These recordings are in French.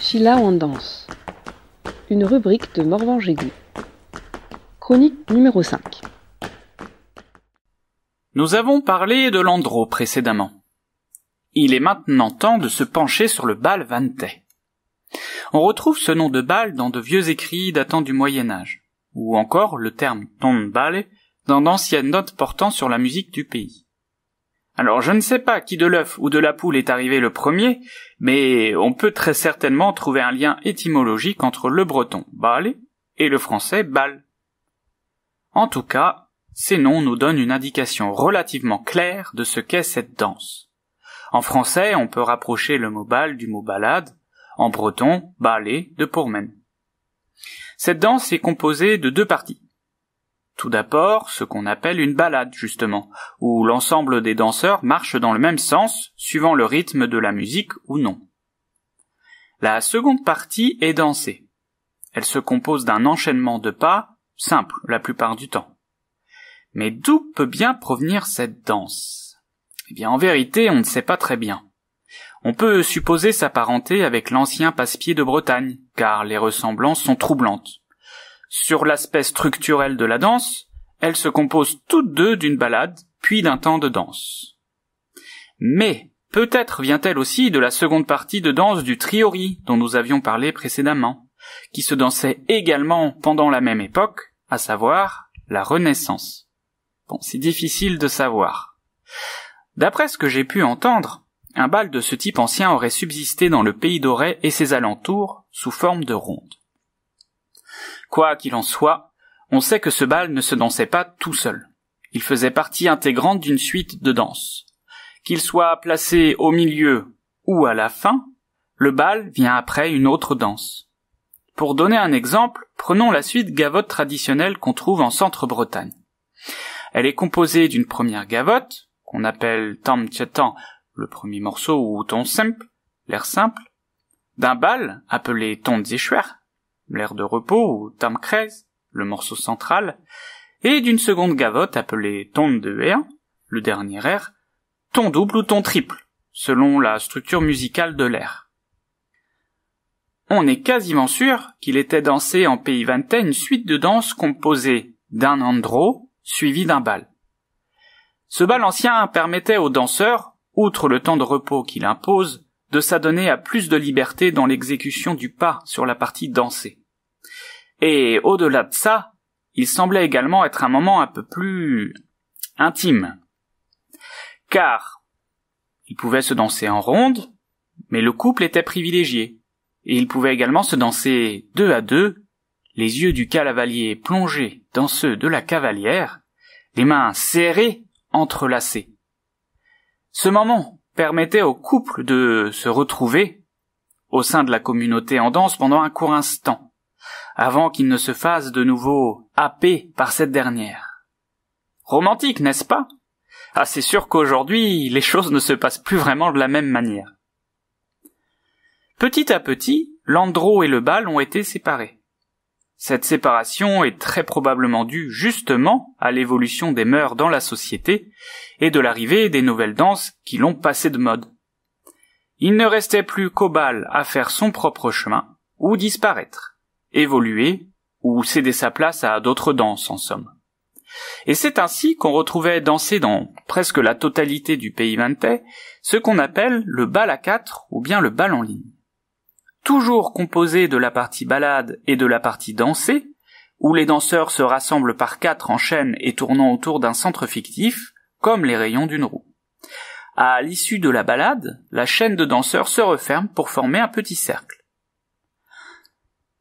Sheila en danse. Une rubrique de Morvan Gégu. Chronique numéro 5. Nous avons parlé de l'andro précédemment. Il est maintenant temps de se pencher sur le bal Vantais. On retrouve ce nom de bal dans de vieux écrits datant du Moyen Âge, ou encore le terme ton bal dans d'anciennes notes portant sur la musique du pays. Alors je ne sais pas qui de l'œuf ou de la poule est arrivé le premier, mais on peut très certainement trouver un lien étymologique entre le breton bal et le français bal. En tout cas, ces noms nous donnent une indication relativement claire de ce qu'est cette danse. En français, on peut rapprocher le mot bal du mot balade, en breton, ballet de pourmen. Cette danse est composée de deux parties. Tout d'abord, ce qu'on appelle une balade, justement, où l'ensemble des danseurs marchent dans le même sens, suivant le rythme de la musique ou non. La seconde partie est dansée. Elle se compose d'un enchaînement de pas, simple la plupart du temps. Mais d'où peut bien provenir cette danse? Eh bien, en vérité, on ne sait pas très bien. On peut supposer sa parenté avec l'ancien passe-pied de Bretagne, car les ressemblances sont troublantes. Sur l'aspect structurel de la danse, elles se composent toutes deux d'une balade, puis d'un temps de danse. Mais peut-être vient-elle aussi de la seconde partie de danse du Triori dont nous avions parlé précédemment, qui se dansait également pendant la même époque, à savoir la Renaissance. Bon, c'est difficile de savoir. D'après ce que j'ai pu entendre, un bal de ce type ancien aurait subsisté dans le pays d'Auray et ses alentours sous forme de ronde. Quoi qu'il en soit, on sait que ce bal ne se dansait pas tout seul. Il faisait partie intégrante d'une suite de danses. Qu'il soit placé au milieu ou à la fin, le bal vient après une autre danse. Pour donner un exemple, prenons la suite gavotte traditionnelle qu'on trouve en Centre-Bretagne. Elle est composée d'une première gavotte, qu'on appelle tam le premier morceau ou ton simple, l'air simple, d'un bal appelé ton Tonzischwer, l'air de repos ou tamkrez, le morceau central, et d'une seconde gavotte appelée Ton de Héen, le dernier air, ton double ou ton triple, selon la structure musicale de l'air. On est quasiment sûr qu'il était dansé en pays vingtaine une suite de danses composée d'un andro suivi d'un bal. Ce bal ancien permettait aux danseurs, outre le temps de repos qu'il impose, de s'adonner à plus de liberté dans l'exécution du pas sur la partie dansée. Et au-delà de ça, il semblait également être un moment un peu plus intime. Car il pouvait se danser en ronde, mais le couple était privilégié, et il pouvait également se danser deux à deux, les yeux du cavalier plongés dans ceux de la cavalière, les mains serrées, entrelacées. Ce moment permettait au couple de se retrouver au sein de la communauté en danse pendant un court instant, avant qu'il ne se fasse de nouveau happé par cette dernière. Romantique, n'est-ce pas Ah, c'est sûr qu'aujourd'hui, les choses ne se passent plus vraiment de la même manière. Petit à petit, Landro et le bal ont été séparés. Cette séparation est très probablement due justement à l'évolution des mœurs dans la société et de l'arrivée des nouvelles danses qui l'ont passée de mode. Il ne restait plus qu'au bal à faire son propre chemin, ou disparaître, évoluer, ou céder sa place à d'autres danses en somme. Et c'est ainsi qu'on retrouvait danser dans presque la totalité du pays mantais ce qu'on appelle le bal à quatre ou bien le bal en ligne toujours composé de la partie balade et de la partie dansée, où les danseurs se rassemblent par quatre en chaîne et tournant autour d'un centre fictif, comme les rayons d'une roue. À l'issue de la balade, la chaîne de danseurs se referme pour former un petit cercle.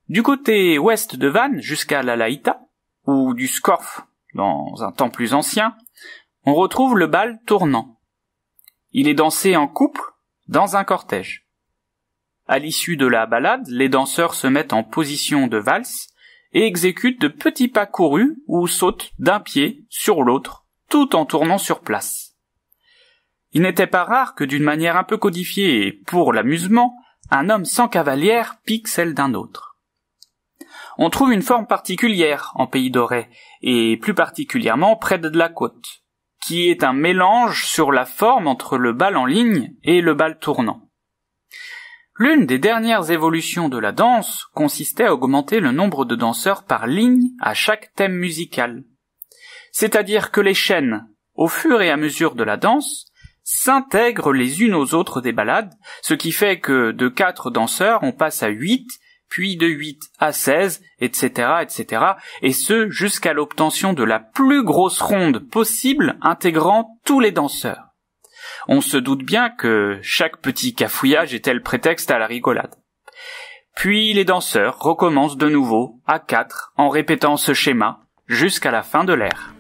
Du côté ouest de Vannes jusqu'à la Laïta, ou du Scorf, dans un temps plus ancien, on retrouve le bal tournant. Il est dansé en couple, dans un cortège. À l'issue de la balade, les danseurs se mettent en position de valse et exécutent de petits pas courus ou sautent d'un pied sur l'autre tout en tournant sur place. Il n'était pas rare que d'une manière un peu codifiée et pour l'amusement, un homme sans cavalière pique celle d'un autre. On trouve une forme particulière en Pays doré, et plus particulièrement près de la côte, qui est un mélange sur la forme entre le bal en ligne et le bal tournant. L'une des dernières évolutions de la danse consistait à augmenter le nombre de danseurs par ligne à chaque thème musical. C'est-à-dire que les chaînes, au fur et à mesure de la danse, s'intègrent les unes aux autres des balades, ce qui fait que de quatre danseurs on passe à huit, puis de huit à seize, etc., etc., et ce jusqu'à l'obtention de la plus grosse ronde possible intégrant tous les danseurs. On se doute bien que chaque petit cafouillage était le prétexte à la rigolade. Puis les danseurs recommencent de nouveau, à quatre, en répétant ce schéma, jusqu'à la fin de l'air.